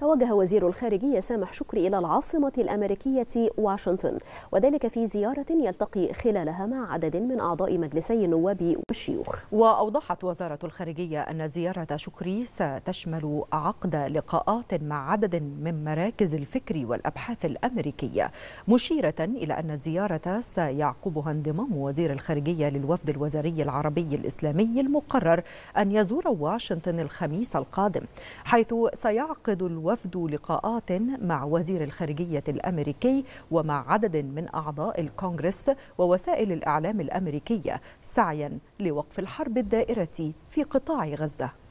توجه وزير الخارجية سامح شكري إلى العاصمة الأمريكية واشنطن وذلك في زيارة يلتقي خلالها مع عدد من أعضاء مجلسي النواب والشيوخ وأوضحت وزارة الخارجية أن زيارة شكري ستشمل عقد لقاءات مع عدد من مراكز الفكر والأبحاث الأمريكية مشيرة إلى أن الزيارة سيعقبها انضمام وزير الخارجية للوفد الوزاري العربي الإسلامي المقرر أن يزور واشنطن الخميس القادم حيث سيعقد الوفد الوفد لقاءات مع وزير الخارجية الأمريكي ومع عدد من أعضاء الكونغرس ووسائل الإعلام الأمريكية سعيا لوقف الحرب الدائرة في قطاع غزة